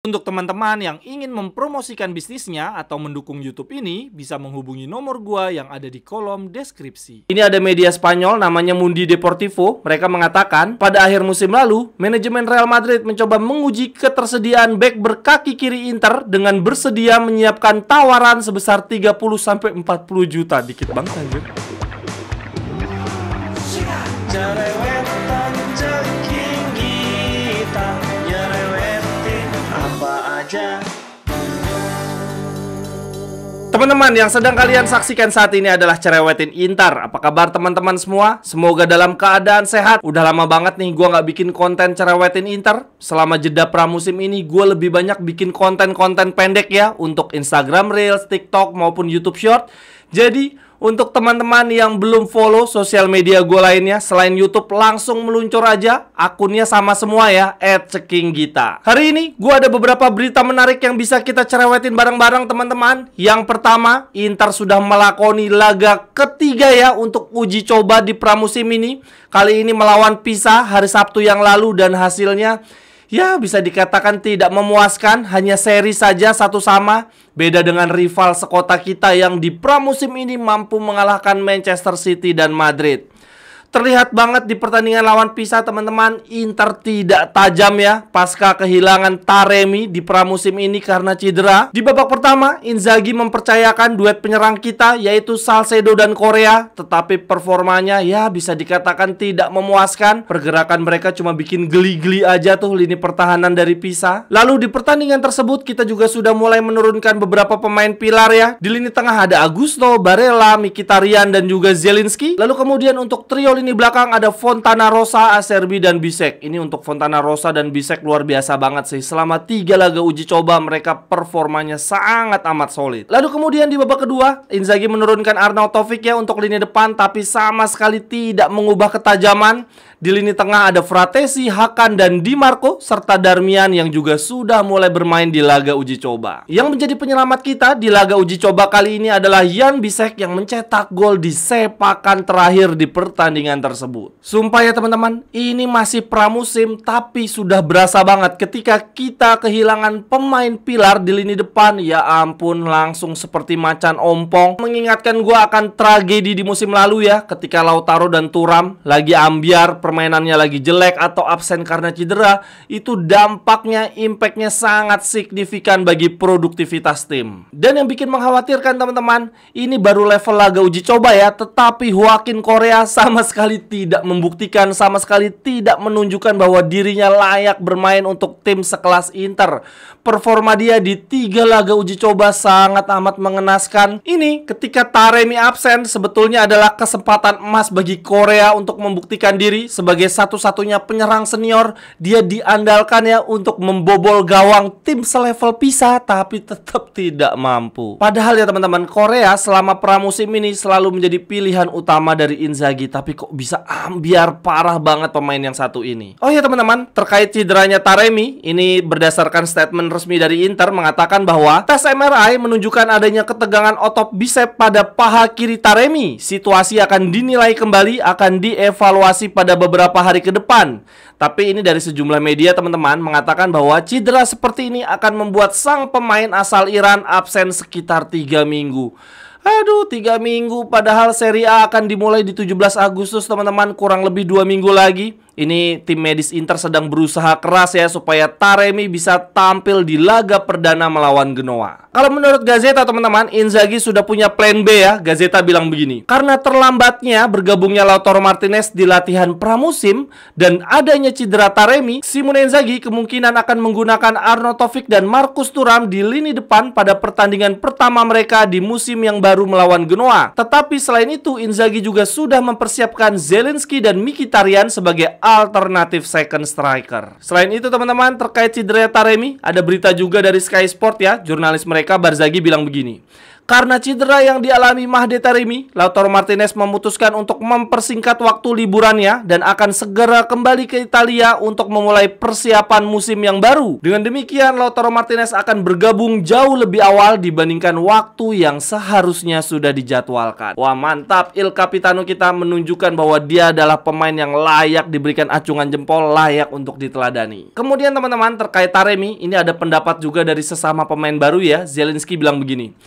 Untuk teman-teman yang ingin mempromosikan bisnisnya atau mendukung YouTube ini, bisa menghubungi nomor gua yang ada di kolom deskripsi. Ini ada media Spanyol namanya Mundi Deportivo. Mereka mengatakan, pada akhir musim lalu, manajemen Real Madrid mencoba menguji ketersediaan back berkaki kiri Inter dengan bersedia menyiapkan tawaran sebesar 30-40 juta. Dikit banget anjir. saja. Teman-teman, yang sedang kalian saksikan saat ini adalah Cerewetin Intar. Apa kabar teman-teman semua? Semoga dalam keadaan sehat. Udah lama banget nih gue nggak bikin konten Cerewetin Intar. Selama jeda pramusim ini, gue lebih banyak bikin konten-konten pendek ya. Untuk Instagram Reels, TikTok, maupun YouTube Short. Jadi, untuk teman-teman yang belum follow sosial media gue lainnya selain YouTube langsung meluncur aja akunnya sama semua ya gita Hari ini gue ada beberapa berita menarik yang bisa kita cerewetin bareng-bareng teman-teman. Yang pertama, Inter sudah melakoni laga ketiga ya untuk uji coba di pramusim ini. Kali ini melawan Pisa hari Sabtu yang lalu dan hasilnya ya bisa dikatakan tidak memuaskan, hanya seri saja satu sama. Beda dengan rival sekota kita yang di pramusim ini mampu mengalahkan Manchester City dan Madrid. Terlihat banget di pertandingan lawan Pisa teman-teman Inter tidak tajam ya Pasca kehilangan Taremi di pramusim ini karena cedera Di babak pertama Inzaghi mempercayakan duet penyerang kita Yaitu Salcedo dan Korea Tetapi performanya ya bisa dikatakan tidak memuaskan Pergerakan mereka cuma bikin geli-geli aja tuh lini pertahanan dari Pisa Lalu di pertandingan tersebut kita juga sudah mulai menurunkan beberapa pemain pilar ya Di lini tengah ada Agusto, Barella, Mikitarian dan juga Zelinski Lalu kemudian untuk trio lini belakang ada Fontana Rosa, Acerbi, dan Bisek. Ini untuk Fontana Rosa dan Bisek luar biasa banget sih. Selama tiga laga uji coba mereka performanya sangat amat solid. Lalu kemudian di babak kedua, Inzaghi menurunkan Arnaud Taufik ya untuk lini depan tapi sama sekali tidak mengubah ketajaman. Di lini tengah ada Fratesi, Hakan, dan Di Marco serta Darmian yang juga sudah mulai bermain di laga uji coba. Yang menjadi penyelamat kita di laga uji coba kali ini adalah Yan Bisek yang mencetak gol di sepakan terakhir di pertandingan pertandingan tersebut. Sumpah ya teman-teman, ini masih pramusim tapi sudah berasa banget ketika kita kehilangan pemain pilar di lini depan. Ya ampun, langsung seperti macan ompong. Mengingatkan gue akan tragedi di musim lalu ya, ketika Lautaro dan Turam lagi ambiar, permainannya lagi jelek atau absen karena cedera, itu dampaknya, impactnya sangat signifikan bagi produktivitas tim. Dan yang bikin mengkhawatirkan teman-teman, ini baru level laga uji coba ya, tetapi Joaquin Korea sama sekali sekali tidak membuktikan, sama sekali tidak menunjukkan bahwa dirinya layak bermain untuk tim sekelas Inter. Performa dia di tiga laga uji coba sangat amat mengenaskan. Ini ketika Taremi absen sebetulnya adalah kesempatan emas bagi Korea untuk membuktikan diri sebagai satu-satunya penyerang senior. Dia diandalkan ya untuk membobol gawang tim selevel Pisa tapi tetap tidak mampu. Padahal ya teman-teman, Korea selama pramusim ini selalu menjadi pilihan utama dari Inzaghi tapi kok kok bisa ambiar ah, parah banget pemain yang satu ini. Oh ya teman-teman, terkait cederanya Taremi, ini berdasarkan statement resmi dari Inter mengatakan bahwa tes MRI menunjukkan adanya ketegangan otot bisep pada paha kiri Taremi. Situasi akan dinilai kembali akan dievaluasi pada beberapa hari ke depan. Tapi ini dari sejumlah media teman-teman mengatakan bahwa cedera seperti ini akan membuat sang pemain asal Iran absen sekitar tiga minggu. Aduh, tiga minggu padahal seri A akan dimulai di 17 Agustus, teman-teman, kurang lebih dua minggu lagi. Ini tim medis Inter sedang berusaha keras ya supaya Taremi bisa tampil di laga perdana melawan Genoa. Kalau menurut Gazeta teman-teman, Inzaghi sudah punya plan B ya. Gazeta bilang begini, karena terlambatnya bergabungnya Lautaro Martinez di latihan pramusim dan adanya cedera Taremi, Simone Inzaghi kemungkinan akan menggunakan Arno Taufik dan Markus Turam di lini depan pada pertandingan pertama mereka di musim yang baru melawan Genoa. Tetapi selain itu, Inzaghi juga sudah mempersiapkan Zelensky dan Mkhitaryan sebagai alternatif second striker. Selain itu teman-teman terkait cedera Taremi, ada berita juga dari Sky Sport ya, jurnalis mereka Barzagi bilang begini. Karena cedera yang dialami Mahdi Taremi, Lautaro Martinez memutuskan untuk mempersingkat waktu liburannya dan akan segera kembali ke Italia untuk memulai persiapan musim yang baru. Dengan demikian, Lautaro Martinez akan bergabung jauh lebih awal dibandingkan waktu yang seharusnya sudah dijadwalkan. Wah mantap, Il Capitano kita menunjukkan bahwa dia adalah pemain yang layak diberikan acungan jempol, layak untuk diteladani. Kemudian teman-teman, terkait Taremi, ini ada pendapat juga dari sesama pemain baru ya, Zielinski bilang begini,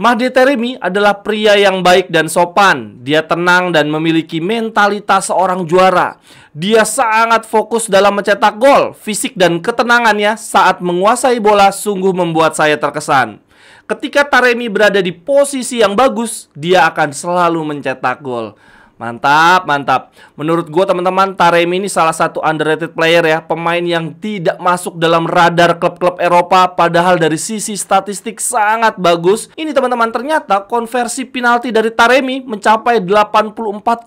Mahdi Teremi adalah pria yang baik dan sopan. Dia tenang dan memiliki mentalitas seorang juara. Dia sangat fokus dalam mencetak gol. Fisik dan ketenangannya saat menguasai bola sungguh membuat saya terkesan. Ketika Taremi berada di posisi yang bagus, dia akan selalu mencetak gol. Mantap, mantap. Menurut gue teman-teman, Taremi ini salah satu underrated player ya. Pemain yang tidak masuk dalam radar klub-klub Eropa, padahal dari sisi statistik sangat bagus. Ini teman-teman, ternyata konversi penalti dari Taremi mencapai 84,2%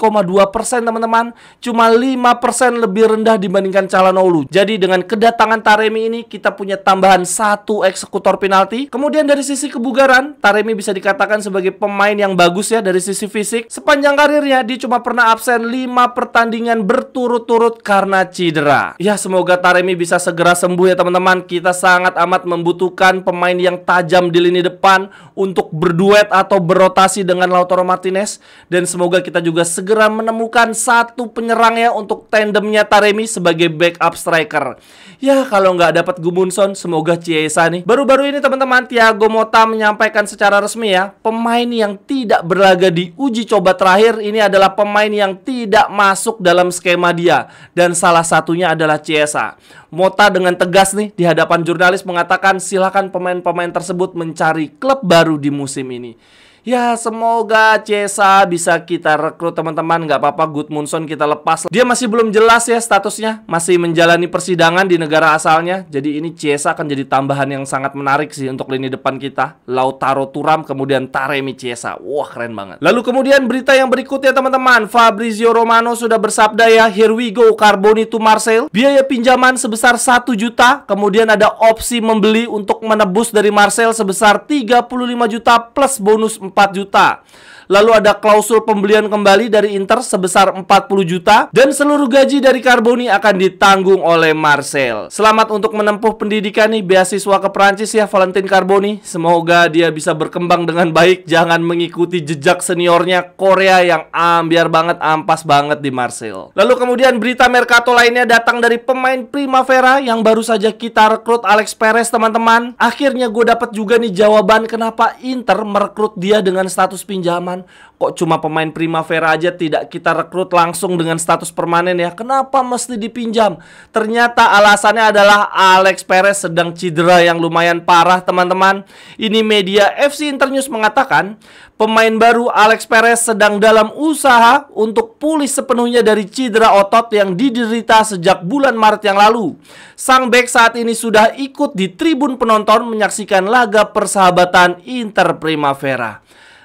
teman-teman. Cuma 5% lebih rendah dibandingkan Calhanoglu. Jadi dengan kedatangan Taremi ini, kita punya tambahan satu eksekutor penalti. Kemudian dari sisi kebugaran, Taremi bisa dikatakan sebagai pemain yang bagus ya dari sisi fisik. Sepanjang karirnya, di cuma pernah absen 5 pertandingan berturut-turut karena cedera. Ya, semoga Taremi bisa segera sembuh ya teman-teman. Kita sangat amat membutuhkan pemain yang tajam di lini depan untuk berduet atau berotasi dengan Lautaro Martinez. Dan semoga kita juga segera menemukan satu penyerang ya untuk tandemnya Taremi sebagai backup striker. Ya, kalau nggak dapat Gumunson, semoga Ciesa nih. Baru-baru ini teman-teman, Thiago Mota menyampaikan secara resmi ya, pemain yang tidak berlaga di uji coba terakhir ini adalah pemain yang tidak masuk dalam skema dia dan salah satunya adalah Ciesa. Mota dengan tegas nih di hadapan jurnalis mengatakan silakan pemain-pemain tersebut mencari klub baru di musim ini. Ya semoga Cesa bisa kita rekrut teman-teman Gak apa-apa Good Munson kita lepas Dia masih belum jelas ya statusnya Masih menjalani persidangan di negara asalnya Jadi ini Cesa akan jadi tambahan yang sangat menarik sih Untuk lini depan kita Lautaro Turam kemudian Taremi Cesa Wah keren banget Lalu kemudian berita yang berikutnya teman-teman Fabrizio Romano sudah bersabda ya Here we go Carboni to Marcel Biaya pinjaman sebesar 1 juta Kemudian ada opsi membeli untuk menebus dari Marcel sebesar 35 juta plus bonus 4 4 juta lalu ada klausul pembelian kembali dari Inter sebesar 40 juta dan seluruh gaji dari Carboni akan ditanggung oleh Marcel. Selamat untuk menempuh pendidikan nih beasiswa ke Prancis ya Valentin Carboni. Semoga dia bisa berkembang dengan baik, jangan mengikuti jejak seniornya Korea yang ambiar banget, ampas banget di Marcel. Lalu kemudian berita Mercato lainnya datang dari pemain Primavera yang baru saja kita rekrut Alex Perez teman-teman. Akhirnya gue dapat juga nih jawaban kenapa Inter merekrut dia dengan status pinjaman. Kok cuma pemain Primavera aja tidak kita rekrut langsung dengan status permanen ya? Kenapa mesti dipinjam? Ternyata alasannya adalah Alex Perez sedang cedera yang lumayan parah, teman-teman. Ini media FC Internews mengatakan, pemain baru Alex Perez sedang dalam usaha untuk pulih sepenuhnya dari cedera otot yang diderita sejak bulan Maret yang lalu. Sang bek saat ini sudah ikut di tribun penonton menyaksikan laga persahabatan Inter Primavera.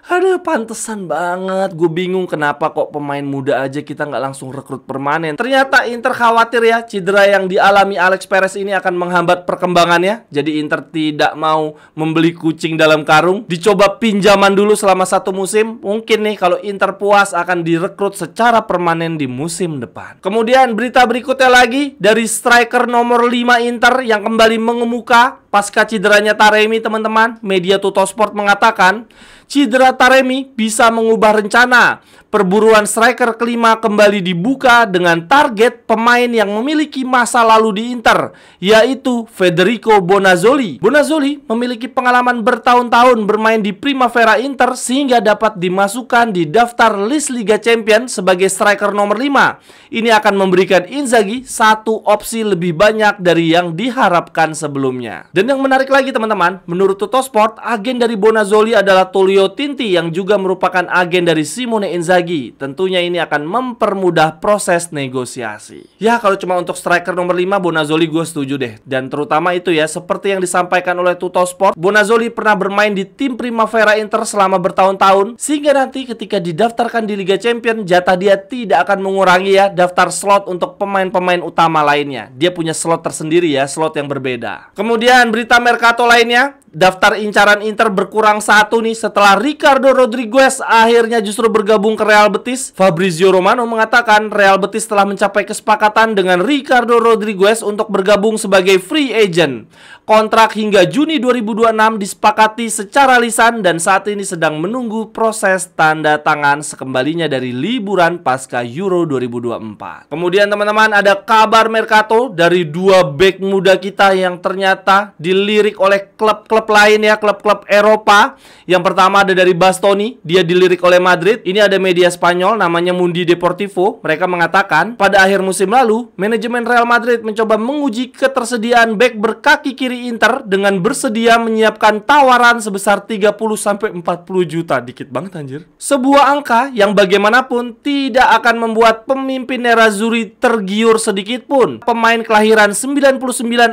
Aduh, pantesan banget. Gue bingung kenapa kok pemain muda aja kita nggak langsung rekrut permanen. Ternyata Inter khawatir ya, cedera yang dialami Alex Perez ini akan menghambat perkembangannya. Jadi Inter tidak mau membeli kucing dalam karung. Dicoba pinjaman dulu selama satu musim. Mungkin nih kalau Inter puas akan direkrut secara permanen di musim depan. Kemudian berita berikutnya lagi dari striker nomor 5 Inter yang kembali mengemuka pasca cederanya Taremi teman-teman. Media Tutosport mengatakan Cedera Taremi bisa mengubah rencana. Perburuan striker kelima kembali dibuka dengan target pemain yang memiliki masa lalu di Inter, yaitu Federico Bonazzoli. Bonazzoli memiliki pengalaman bertahun-tahun bermain di Primavera Inter sehingga dapat dimasukkan di daftar list Liga Champions sebagai striker nomor 5. Ini akan memberikan Inzaghi satu opsi lebih banyak dari yang diharapkan sebelumnya. Dan yang menarik lagi teman-teman, menurut Tutosport, agen dari Bonazzoli adalah Tullio Tinti yang juga merupakan agen dari Simone Inzaghi lagi, tentunya ini akan mempermudah proses negosiasi. Ya, kalau cuma untuk striker nomor 5, Bonazzoli gue setuju deh. Dan terutama itu ya, seperti yang disampaikan oleh Tuto Sport, Bonazzoli pernah bermain di tim Primavera Inter selama bertahun-tahun, sehingga nanti ketika didaftarkan di Liga Champion, jatah dia tidak akan mengurangi ya daftar slot untuk pemain-pemain utama lainnya. Dia punya slot tersendiri ya, slot yang berbeda. Kemudian berita Mercato lainnya, daftar incaran Inter berkurang satu nih setelah Ricardo Rodriguez akhirnya justru bergabung ke Real Betis, Fabrizio Romano mengatakan Real Betis telah mencapai kesepakatan dengan Ricardo Rodriguez untuk bergabung sebagai free agent. Kontrak hingga Juni 2026 disepakati secara lisan dan saat ini sedang menunggu proses tanda tangan sekembalinya dari liburan pasca Euro 2024. Kemudian teman-teman ada kabar Mercato dari dua back muda kita yang ternyata dilirik oleh klub-klub lain ya, klub-klub Eropa. Yang pertama ada dari Bastoni, dia dilirik oleh Madrid. Ini ada media media Spanyol namanya Mundi Deportivo, mereka mengatakan pada akhir musim lalu, manajemen Real Madrid mencoba menguji ketersediaan back berkaki kiri Inter dengan bersedia menyiapkan tawaran sebesar 30 40 juta, dikit banget anjir. Sebuah angka yang bagaimanapun tidak akan membuat pemimpin Nerazzurri tergiur sedikit pun. Pemain kelahiran 99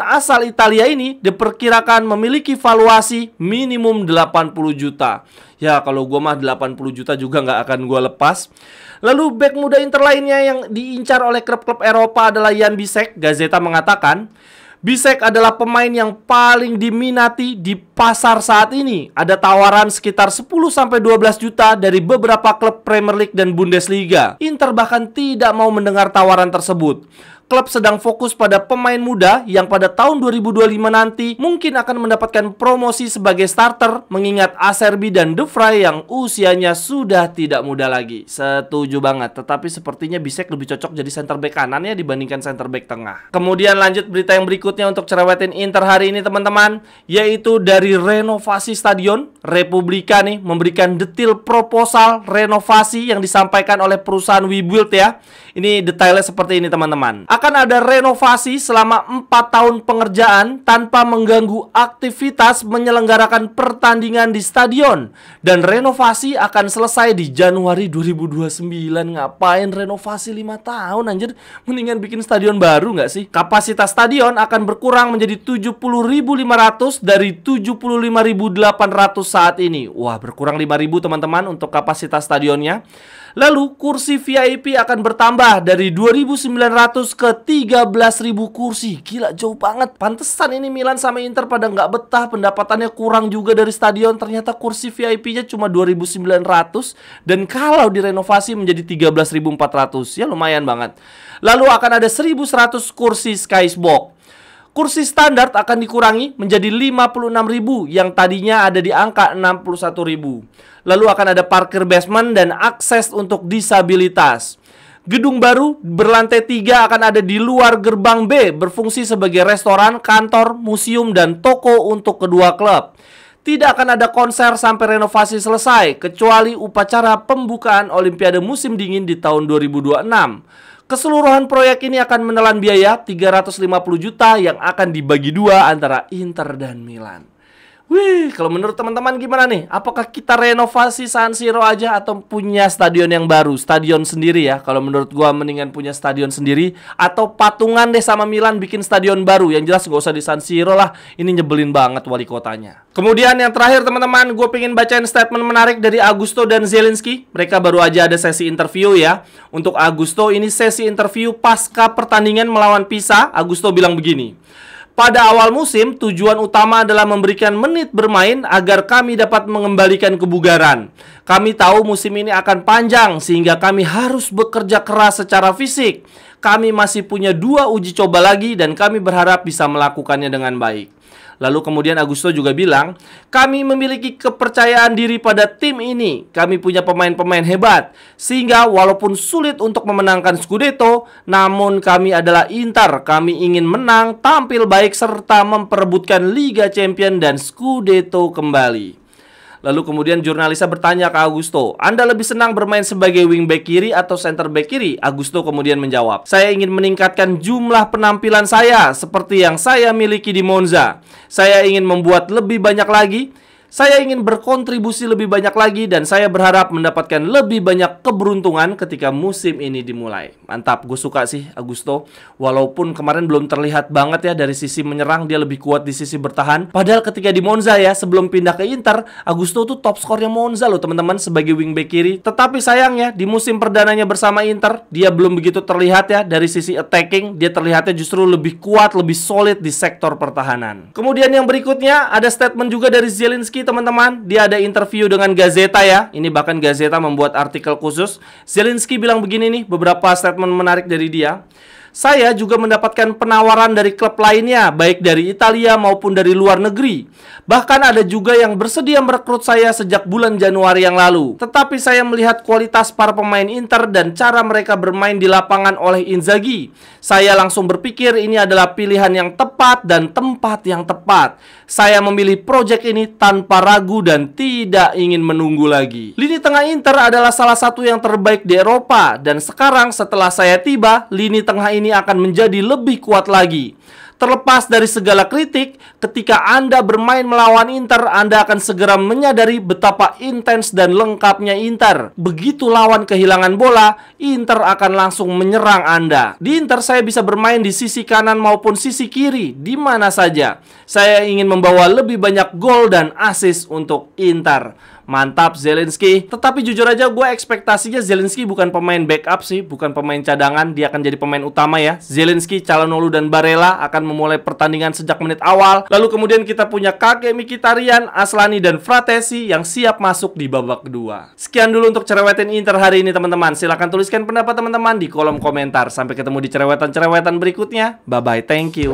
asal Italia ini diperkirakan memiliki valuasi minimum 80 juta ya kalau gue mah 80 juta juga nggak akan gue lepas. Lalu back muda Inter lainnya yang diincar oleh klub-klub Eropa adalah Jan Bisek. Gazeta mengatakan, Bisek adalah pemain yang paling diminati di pasar saat ini. Ada tawaran sekitar 10-12 juta dari beberapa klub Premier League dan Bundesliga. Inter bahkan tidak mau mendengar tawaran tersebut klub sedang fokus pada pemain muda yang pada tahun 2025 nanti mungkin akan mendapatkan promosi sebagai starter mengingat Acerbi dan De Vrij yang usianya sudah tidak muda lagi. Setuju banget, tetapi sepertinya Bisek lebih cocok jadi center back kanan ya dibandingkan center back tengah. Kemudian lanjut berita yang berikutnya untuk cerewetin Inter hari ini teman-teman, yaitu dari renovasi stadion Republika nih memberikan detail proposal renovasi yang disampaikan oleh perusahaan WeBuild ya. Ini detailnya seperti ini teman-teman akan ada renovasi selama 4 tahun pengerjaan tanpa mengganggu aktivitas menyelenggarakan pertandingan di stadion dan renovasi akan selesai di Januari 2029 ngapain renovasi 5 tahun anjir mendingan bikin stadion baru nggak sih kapasitas stadion akan berkurang menjadi 70.500 dari 75.800 saat ini wah berkurang 5.000 teman-teman untuk kapasitas stadionnya lalu kursi VIP akan bertambah dari 2.900 ke ke 13.000 kursi. Gila jauh banget. Pantesan ini Milan sama Inter pada nggak betah, pendapatannya kurang juga dari stadion. Ternyata kursi VIP-nya cuma 2.900 dan kalau direnovasi menjadi 13.400. Ya lumayan banget. Lalu akan ada 1.100 kursi Skybox. Kursi standar akan dikurangi menjadi 56.000 yang tadinya ada di angka 61.000. Lalu akan ada parkir basement dan akses untuk disabilitas. Gedung baru berlantai tiga akan ada di luar gerbang B, berfungsi sebagai restoran, kantor, museum, dan toko untuk kedua klub. Tidak akan ada konser sampai renovasi selesai, kecuali upacara pembukaan Olimpiade Musim Dingin di tahun 2026. Keseluruhan proyek ini akan menelan biaya 350 juta yang akan dibagi dua antara Inter dan Milan. Wih, kalau menurut teman-teman gimana nih? Apakah kita renovasi San Siro aja atau punya stadion yang baru? Stadion sendiri ya. Kalau menurut gua mendingan punya stadion sendiri atau patungan deh sama Milan bikin stadion baru. Yang jelas gak usah di San Siro lah. Ini nyebelin banget wali kotanya. Kemudian yang terakhir teman-teman, gue pengen bacain statement menarik dari Augusto dan Zelensky. Mereka baru aja ada sesi interview ya. Untuk Augusto ini sesi interview pasca pertandingan melawan Pisa. Augusto bilang begini. Pada awal musim, tujuan utama adalah memberikan menit bermain agar kami dapat mengembalikan kebugaran. Kami tahu musim ini akan panjang, sehingga kami harus bekerja keras secara fisik. Kami masih punya dua uji coba lagi, dan kami berharap bisa melakukannya dengan baik. Lalu kemudian Augusto juga bilang, "Kami memiliki kepercayaan diri pada tim ini. Kami punya pemain-pemain hebat sehingga walaupun sulit untuk memenangkan Scudetto, namun kami adalah Inter. Kami ingin menang, tampil baik serta memperebutkan Liga Champion dan Scudetto kembali." Lalu kemudian jurnalisnya bertanya ke Augusto, "Anda lebih senang bermain sebagai wingback kiri atau center back kiri?" Augusto kemudian menjawab, "Saya ingin meningkatkan jumlah penampilan saya seperti yang saya miliki di Monza. Saya ingin membuat lebih banyak lagi saya ingin berkontribusi lebih banyak lagi dan saya berharap mendapatkan lebih banyak keberuntungan ketika musim ini dimulai. Mantap, gue suka sih Agusto. Walaupun kemarin belum terlihat banget ya dari sisi menyerang dia lebih kuat di sisi bertahan. Padahal ketika di Monza ya sebelum pindah ke Inter, Agusto tuh top skornya Monza loh teman-teman sebagai wingback kiri. Tetapi sayangnya di musim perdananya bersama Inter dia belum begitu terlihat ya dari sisi attacking dia terlihatnya justru lebih kuat, lebih solid di sektor pertahanan. Kemudian yang berikutnya ada statement juga dari Zielinski Zelensky teman-teman, dia ada interview dengan Gazeta ya. Ini bahkan Gazeta membuat artikel khusus. Zelensky bilang begini nih, beberapa statement menarik dari dia. Saya juga mendapatkan penawaran dari klub lainnya, baik dari Italia maupun dari luar negeri. Bahkan ada juga yang bersedia merekrut saya sejak bulan Januari yang lalu. Tetapi saya melihat kualitas para pemain Inter dan cara mereka bermain di lapangan oleh Inzaghi. Saya langsung berpikir ini adalah pilihan yang tepat dan tempat yang tepat. Saya memilih proyek ini tanpa ragu dan tidak ingin menunggu lagi. Lini tengah Inter adalah salah satu yang terbaik di Eropa dan sekarang setelah saya tiba, lini tengah ini ini akan menjadi lebih kuat lagi. Terlepas dari segala kritik, ketika Anda bermain melawan Inter, Anda akan segera menyadari betapa intens dan lengkapnya Inter. Begitu lawan kehilangan bola, Inter akan langsung menyerang Anda. Di Inter saya bisa bermain di sisi kanan maupun sisi kiri, di mana saja. Saya ingin membawa lebih banyak gol dan assist untuk Inter mantap Zelensky. Tetapi jujur aja gue ekspektasinya Zelensky bukan pemain backup sih, bukan pemain cadangan, dia akan jadi pemain utama ya. Zelensky, Calonolu dan Barella akan memulai pertandingan sejak menit awal. Lalu kemudian kita punya Kakek Mikitarian, Aslani dan Fratesi yang siap masuk di babak kedua. Sekian dulu untuk cerewetin Inter hari ini teman-teman. Silahkan tuliskan pendapat teman-teman di kolom komentar. Sampai ketemu di cerewetan-cerewetan berikutnya. Bye-bye, thank you.